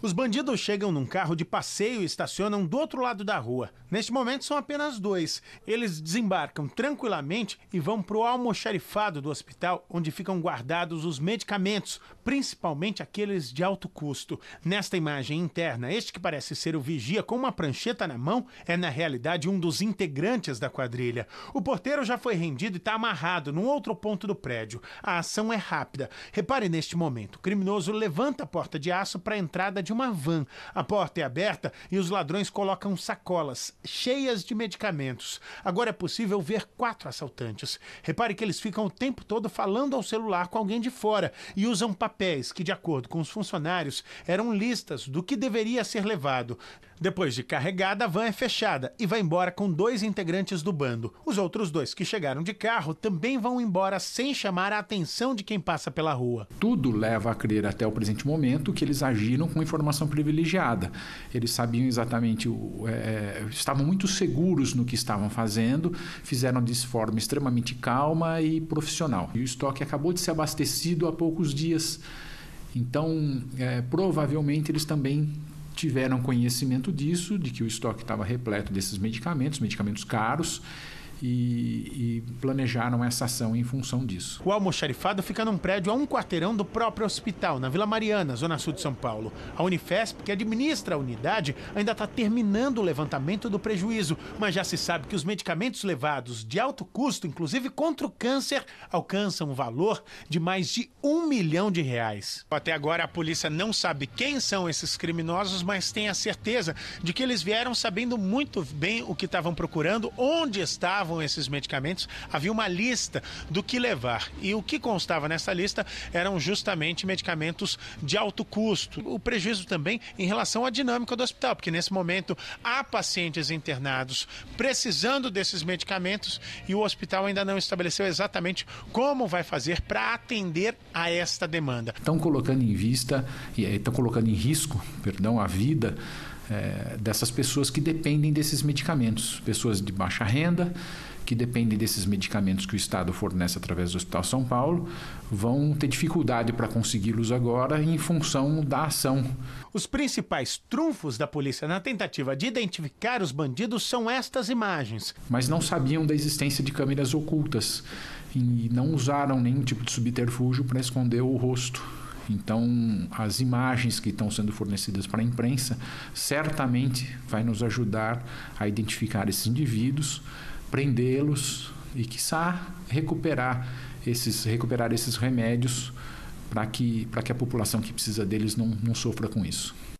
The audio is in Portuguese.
Os bandidos chegam num carro de passeio e estacionam do outro lado da rua. Neste momento são apenas dois. Eles desembarcam tranquilamente e vão para o almoxarifado do hospital, onde ficam guardados os medicamentos, principalmente aqueles de alto custo. Nesta imagem interna, este que parece ser o vigia com uma prancheta na mão é na realidade um dos integrantes da quadrilha. O porteiro já foi rendido e está amarrado num outro ponto do prédio. A ação é rápida. Repare neste momento, o criminoso levanta a porta de aço para a entrada de de uma van. A porta é aberta e os ladrões colocam sacolas cheias de medicamentos. Agora é possível ver quatro assaltantes. Repare que eles ficam o tempo todo falando ao celular com alguém de fora e usam papéis que, de acordo com os funcionários, eram listas do que deveria ser levado. Depois de carregada, a van é fechada e vai embora com dois integrantes do bando. Os outros dois que chegaram de carro também vão embora sem chamar a atenção de quem passa pela rua. Tudo leva a crer até o presente momento que eles agiram com informações informação privilegiada. Eles sabiam exatamente, é, é, estavam muito seguros no que estavam fazendo, fizeram de forma extremamente calma e profissional. E o estoque acabou de ser abastecido há poucos dias. Então, é, provavelmente eles também tiveram conhecimento disso, de que o estoque estava repleto desses medicamentos, medicamentos caros, e, e, planejaram essa ação em função disso. O almoxarifado fica num prédio a um quarteirão do próprio hospital, na Vila Mariana, zona sul de São Paulo. A Unifesp, que administra a unidade, ainda está terminando o levantamento do prejuízo, mas já se sabe que os medicamentos levados de alto custo, inclusive contra o câncer, alcançam um valor de mais de um milhão de reais. Até agora a polícia não sabe quem são esses criminosos, mas tem a certeza de que eles vieram sabendo muito bem o que estavam procurando, onde estavam tomavam esses medicamentos, havia uma lista do que levar. E o que constava nessa lista eram justamente medicamentos de alto custo. O prejuízo também em relação à dinâmica do hospital, porque nesse momento há pacientes internados precisando desses medicamentos e o hospital ainda não estabeleceu exatamente como vai fazer para atender a esta demanda. Estão colocando em vista, eh, estão colocando em risco, perdão, a vida é, dessas pessoas que dependem desses medicamentos, pessoas de baixa renda que dependem desses medicamentos que o Estado fornece através do Hospital São Paulo, vão ter dificuldade para consegui-los agora em função da ação. Os principais trunfos da polícia na tentativa de identificar os bandidos são estas imagens. Mas não sabiam da existência de câmeras ocultas e não usaram nenhum tipo de subterfúgio para esconder o rosto então, as imagens que estão sendo fornecidas para a imprensa certamente vai nos ajudar a identificar esses indivíduos, prendê-los e, quiçá, recuperar esses, recuperar esses remédios para que, para que a população que precisa deles não, não sofra com isso.